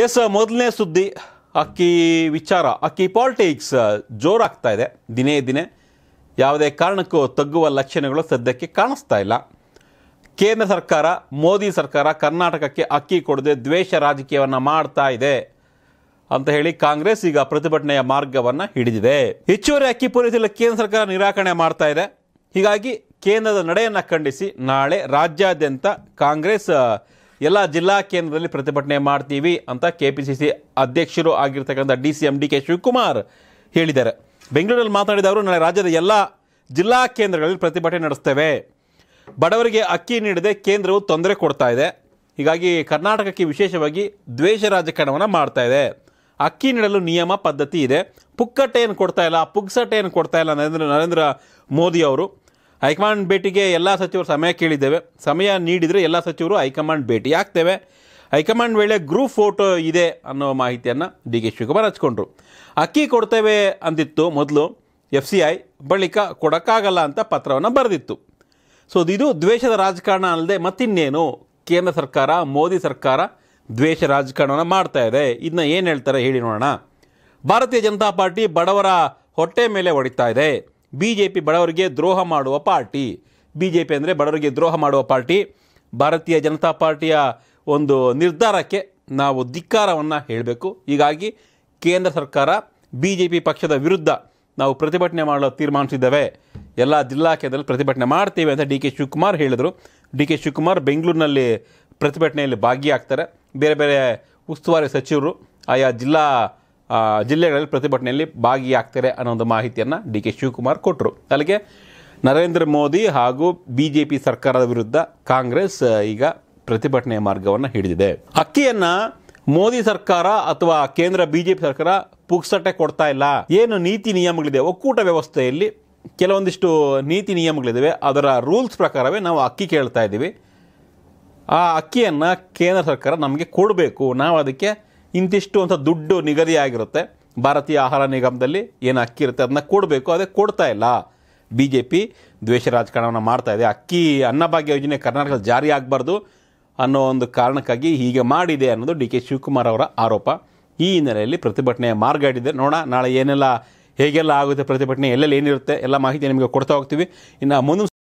S ಮೊದಲನೇ ಸುದ್ದಿ ಅಕ್ಕಿ ವಿಚಾರ ಅಕ್ಕಿ ಪಾಲಿಟಿಕ್ಸ್ ಜೋರಾಗ್ತಾ ಇದೆ ದಿನೇ ದಿನೇ ಯಾವುದೇ ಕಾರಣಕ್ಕೂ ತಗ್ಗುವ ಲಕ್ಷಣಗಳು ಸದ್ಯಕ್ಕೆ ಕಾಣಿಸ್ತಾ ಇಲ್ಲ ಕೇಂದ್ರ ಸರ್ಕಾರ ಮೋದಿ ಸರ್ಕಾರ ಕರ್ನಾಟಕಕ್ಕೆ ಅಕ್ಕಿ ಕೊಡದೆ ದ್ವೇಷ ರಾಜಕೀಯವನ್ನು ಮಾಡ್ತಾ ಇದೆ ಅಂತ ಹೇಳಿ ಕಾಂಗ್ರೆಸ್ ಈಗ ಪ್ರತಿಭಟನೆಯ ಮಾರ್ಗವನ್ನು ಹಿಡಿದಿದೆ ಹೆಚ್ಚುವರಿ ಅಕ್ಕಿ ಪೂರೈಸಲು ಕೇಂದ್ರ ಸರ್ಕಾರ ನಿರಾಕರಣೆ ಮಾಡ್ತಾ ಇದೆ ಹೀಗಾಗಿ ಕೇಂದ್ರದ ನಡೆಯನ್ನು ಖಂಡಿಸಿ ನಾಳೆ ರಾಜ್ಯಾದ್ಯಂತ ಕಾಂಗ್ರೆಸ್ ಎಲ್ಲ ಜಿಲ್ಲಾ ಕೇಂದ್ರದಲ್ಲಿ ಪ್ರತಿಭಟನೆ ಮಾಡ್ತೀವಿ ಅಂತ ಕೆ ಪಿ ಸಿ ಸಿ ಅಧ್ಯಕ್ಷರು ಆಗಿರ್ತಕ್ಕಂಥ D C M D K Shivakumar ಹೇಳಿದ್ದಾರೆ ಬೆಂಗಳೂರಲ್ಲಿ ಮಾತನಾಡಿದ ಅವರು ನಾಳೆ ರಾಜ್ಯದ ಎಲ್ಲ ಜಿಲ್ಲಾ ಕೇಂದ್ರಗಳಲ್ಲಿ ಪ್ರತಿಭಟನೆ ನಡೆಸ್ತೇವೆ ಬಡವರಿಗೆ ಅಕ್ಕಿ ನೀಡದೆ ಕೇಂದ್ರವು ತೊಂದರೆ ಕೊಡ್ತಾ ಇದೆ ಹೀಗಾಗಿ ಕರ್ನಾಟಕಕ್ಕೆ ವಿಶೇಷವಾಗಿ ದ್ವೇಷ ರಾಜಕಾರಣವನ್ನು ಮಾಡ್ತಾ ಇದೆ ಅಕ್ಕಿ ನೀಡಲು ನಿಯಮ ಪದ್ಧತಿ ಇದೆ ಪುಕ್ಕಟ್ಟೆಯನ್ನು ಕೊಡ್ತಾ ಇಲ್ಲ ಪುಗ್ಸಟ್ಟೆಯನ್ನು ಕೊಡ್ತಾ ಇಲ್ಲ ನರೇಂದ್ರ ನರೇಂದ್ರ ಮೋದಿ ಅವರು ಹೈಕಮಾಂಡ್ ಭೇಟಿಗೆ ಎಲ್ಲ ಸಚಿವರು ಸಮಯ ಕೇಳಿದ್ದೇವೆ ಸಮಯ ನೀಡಿದರೆ ಎಲ್ಲ ಸಚಿವರು ಹೈಕಮಾಂಡ್ ಭೇಟಿ ಆಗ್ತೇವೆ ಹೈಕಮಾಂಡ್ ವೇಳೆ ಗ್ರೂಪ್ ಫೋಟೋ ಇದೆ ಅನ್ನೋ ಮಾಹಿತಿಯನ್ನು ಡಿ ಕೆ ಶಿವಕುಮಾರ್ ಹಚ್ಕೊಂಡ್ರು ಅಕ್ಕಿ ಕೊಡ್ತೇವೆ ಅಂದಿತ್ತು ಮೊದಲು ಎಫ್ ಸಿ ಐ ಬಳಿಕ ಕೊಡೋಕ್ಕಾಗಲ್ಲ ಅಂತ ಪತ್ರವನ್ನು ಬರೆದಿತ್ತು ಸೊ ಇದು ದ್ವೇಷದ ರಾಜಕಾರಣ ಅಲ್ಲದೆ ಮತ್ತಿನ್ನೇನು ಕೇಂದ್ರ ಸರ್ಕಾರ ಮೋದಿ ಸರ್ಕಾರ ದ್ವೇಷ ರಾಜಕಾರಣವನ್ನು ಮಾಡ್ತಾ ಇದೆ ಇದನ್ನ ಏನು ಹೇಳ್ತಾರೆ ಹೇಳಿ ನೋಡೋಣ ಭಾರತೀಯ ಜನತಾ ಪಾರ್ಟಿ ಬಡವರ ಹೊಟ್ಟೆ ಮೇಲೆ ಹೊಡಿತಾ ಇದೆ ಬಿ ಜೆ ಪಿ ಬಡವರಿಗೆ ದ್ರೋಹ ಮಾಡುವ ಪಾರ್ಟಿ ಬಿ ಜೆ ಪಿ ಅಂದರೆ ಬಡವರಿಗೆ ದ್ರೋಹ ಮಾಡುವ ಪಾರ್ಟಿ ಭಾರತೀಯ ಜನತಾ ಪಾರ್ಟಿಯ ಒಂದು ನಿರ್ಧಾರಕ್ಕೆ ನಾವು ಧಿಕ್ಕಾರವನ್ನು ಹೇಳಬೇಕು ಹೀಗಾಗಿ ಕೇಂದ್ರ ಸರ್ಕಾರ ಬಿ ಜೆ ಪಿ ಪಕ್ಷದ ವಿರುದ್ಧ ನಾವು ಪ್ರತಿಭಟನೆ ಮಾಡಲು ತೀರ್ಮಾನಿಸಿದ್ದೇವೆ ಎಲ್ಲ ಜಿಲ್ಲಾ ಕೇಂದ್ರದಲ್ಲಿ ಪ್ರತಿಭಟನೆ ಮಾಡ್ತೀವಿ ಅಂತ ಡಿ ಕೆ ಶಿವಕುಮಾರ್ ಹೇಳಿದರು ಡಿ ಕೆ ಶಿವಕುಮಾರ್ ಬೆಂಗಳೂರಿನಲ್ಲಿ ಪ್ರತಿಭಟನೆಯಲ್ಲಿ ಭಾಗಿಯಾಗ್ತಾರೆ ಬೇರೆ ಬೇರೆ ಉಸ್ತುವಾರಿ ಸಚಿವರು ಆಯಾ ಜಿಲ್ಲಾ ಜಿಲ್ಲೆಗಳಲ್ಲಿ ಪ್ರತಿಭಟನೆಯಲ್ಲಿ ಭಾಗಿಯಾಗ್ತಾರೆ ಅನ್ನೋ ಒಂದು ಮಾಹಿತಿಯನ್ನು ಡಿ ಕೆ ಶಿವಕುಮಾರ್ ಕೊಟ್ಟರು ಅಲ್ಲಿಗೆ ನರೇಂದ್ರ ಮೋದಿ ಹಾಗೂ ಬಿ ಜೆ ಪಿ ಸರ್ಕಾರದ ವಿರುದ್ಧ ಕಾಂಗ್ರೆಸ್ ಈಗ ಪ್ರತಿಭಟನೆಯ ಮಾರ್ಗವನ್ನು ಹಿಡಿದಿದೆ ಅಕ್ಕಿಯನ್ನು ಮೋದಿ ಸರ್ಕಾರ ಅಥವಾ ಕೇಂದ್ರ ಬಿಜೆಪಿ ಸರ್ಕಾರ ಪುಕ್ಸಟ್ಟೆ ಕೊಡ್ತಾ ಇಲ್ಲ ಏನು ನೀತಿ ನಿಯಮಗಳಿದೆ ಒಕ್ಕೂಟ ವ್ಯವಸ್ಥೆಯಲ್ಲಿ ಕೆಲವೊಂದಿಷ್ಟು ನೀತಿ ನಿಯಮಗಳಿದ್ದಾವೆ ಅದರ ರೂಲ್ಸ್ ಪ್ರಕಾರವೇ ನಾವು ಅಕ್ಕಿ ಕೇಳ್ತಾ ಇದ್ದೀವಿ ಆ ಅಕ್ಕಿಯನ್ನು ಕೇಂದ್ರ ಸರ್ಕಾರ ನಮಗೆ ಕೊಡಬೇಕು ನಾವು ಅದಕ್ಕೆ ಇಂತಿಷ್ಟು ಅಂತ ದುಡ್ಡು ನಿಗದಿಯಾಗಿರುತ್ತೆ ಭಾರತೀಯ ಆಹಾರ ನಿಗಮದಲ್ಲಿ ಏನು ಅಕ್ಕಿ ಇರುತ್ತೆ ಅದನ್ನ ಕೊಡಬೇಕು ಅದೇ ಕೊಡ್ತಾ ಇಲ್ಲ ಬಿ ಜೆ ಪಿ ದ್ವೇಷ ರಾಜಕಾರಣವನ್ನು ಮಾಡ್ತಾ ಇದೆ ಅಕ್ಕಿ ಅನ್ನಭಾಗ್ಯ ಯೋಜನೆ ಕರ್ನಾಟಕದಲ್ಲಿ ಜಾರಿ ಆಗಬಾರ್ದು ಅನ್ನೋ ಒಂದು ಕಾರಣಕ್ಕಾಗಿ ಹೀಗೆ ಮಾಡಿದೆ ಅನ್ನೋದು ಡಿ ಕೆ ಶಿವಕುಮಾರ್ ಅವರ ಆರೋಪ ಈ ಹಿನ್ನೆಲೆಯಲ್ಲಿ ಪ್ರತಿಭಟನೆ ಮಾರ್ಗ ಹಿಡಿದೆ ನೋಡೋಣ ನಾಳೆ ಏನೆಲ್ಲ ಹೇಗೆಲ್ಲ ಆಗುತ್ತೆ ಪ್ರತಿಭಟನೆ ಎಲ್ಲೆಲ್ಲಿ ಏನಿರುತ್ತೆ ಎಲ್ಲ ಮಾಹಿತಿ ನಿಮಗೆ ಕೊಡ್ತಾ ಹೋಗ್ತೀವಿ ಇನ್ನು ಮುಂದಿನ